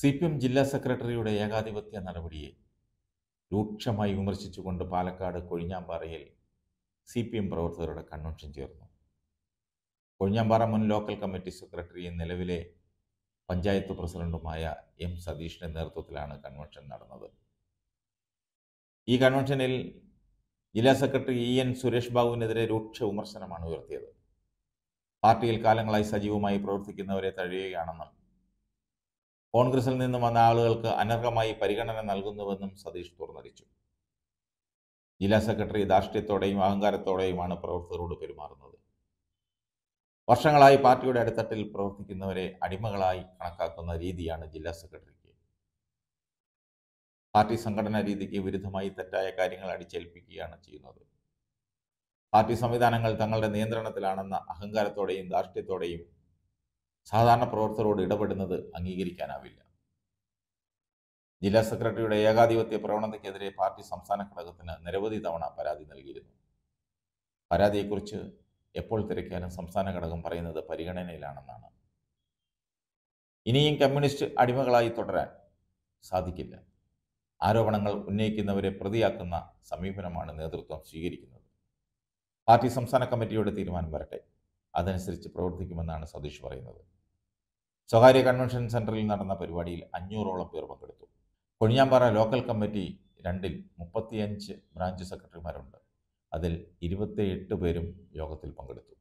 C P M ജില്ലാ സെക്രട്ടറിയുടെ ഏകാധിപത്യ നടപടിയെ രൂക്ഷമായി വിമർശിച്ചുകൊണ്ട് പാലക്കാട് കൊഴിഞ്ഞാമ്പാറയിൽ സി പി എം പ്രവർത്തകരുടെ കൺവെൻഷൻ ചേർന്നു കൊഴിഞ്ഞാമ്പാറ മുൻ ലോക്കൽ കമ്മിറ്റി സെക്രട്ടറിയും നിലവിലെ പഞ്ചായത്ത് പ്രസിഡന്റുമായ എം സതീഷിന്റെ നേതൃത്വത്തിലാണ് കൺവെൻഷൻ നടന്നത് ഈ കൺവെൻഷനിൽ ജില്ലാ സെക്രട്ടറി ഇ എൻ സുരേഷ് ബാബുവിനെതിരെ രൂക്ഷ വിമർശനമാണ് ഉയർത്തിയത് പാർട്ടിയിൽ കാലങ്ങളായി സജീവമായി പ്രവർത്തിക്കുന്നവരെ തഴയുകയാണെന്നും കോൺഗ്രസിൽ നിന്നും വന്ന ആളുകൾക്ക് അനർഹമായി പരിഗണന നൽകുന്നുവെന്നും സതീഷ് തുറന്നടിച്ചു ജില്ലാ സെക്രട്ടറി ധാർഷ്ട്യത്തോടെയും അഹങ്കാരത്തോടെയുമാണ് പ്രവർത്തകരോട് പെരുമാറുന്നത് വർഷങ്ങളായി പാർട്ടിയുടെ അടിത്തട്ടിൽ പ്രവർത്തിക്കുന്നവരെ അടിമകളായി കണക്കാക്കുന്ന രീതിയാണ് ജില്ലാ സെക്രട്ടറിക്ക് പാർട്ടി സംഘടനാ രീതിക്ക് വിരുദ്ധമായി തെറ്റായ കാര്യങ്ങൾ അടിച്ചേൽപ്പിക്കുകയാണ് ചെയ്യുന്നത് പാർട്ടി സംവിധാനങ്ങൾ തങ്ങളുടെ നിയന്ത്രണത്തിലാണെന്ന അഹങ്കാരത്തോടെയും ധാർഷ്ട്യത്തോടെയും സാധാരണ പ്രവർത്തകരോട് ഇടപെടുന്നത് അംഗീകരിക്കാനാവില്ല ജില്ലാ സെക്രട്ടറിയുടെ ഏകാധിപത്യ പ്രവണതയ്ക്കെതിരെ പാർട്ടി സംസ്ഥാന ഘടകത്തിന് നിരവധി തവണ പരാതി നൽകിയിരുന്നു പരാതിയെക്കുറിച്ച് എപ്പോൾ തിരക്കാനും സംസ്ഥാന ഘടകം പറയുന്നത് പരിഗണനയിലാണെന്നാണ് ഇനിയും കമ്മ്യൂണിസ്റ്റ് അടിമകളായി തുടരാൻ സാധിക്കില്ല ആരോപണങ്ങൾ ഉന്നയിക്കുന്നവരെ പ്രതിയാക്കുന്ന സമീപനമാണ് നേതൃത്വം സ്വീകരിക്കുന്നത് പാർട്ടി സംസ്ഥാന കമ്മിറ്റിയുടെ തീരുമാനം വരട്ടെ അതനുസരിച്ച് പ്രവർത്തിക്കുമെന്നാണ് സതീഷ് പറയുന്നത് സ്വകാര്യ കൺവെൻഷൻ സെൻറ്ററിൽ നടന്ന പരിപാടിയിൽ അഞ്ഞൂറോളം പേർ പങ്കെടുത്തു കൊഴിഞ്ഞാമ്പാറ ലോക്കൽ കമ്മിറ്റി രണ്ടിൽ മുപ്പത്തിയഞ്ച് ബ്രാഞ്ച് സെക്രട്ടറിമാരുണ്ട് അതിൽ ഇരുപത്തിയെട്ട് പേരും യോഗത്തിൽ പങ്കെടുത്തു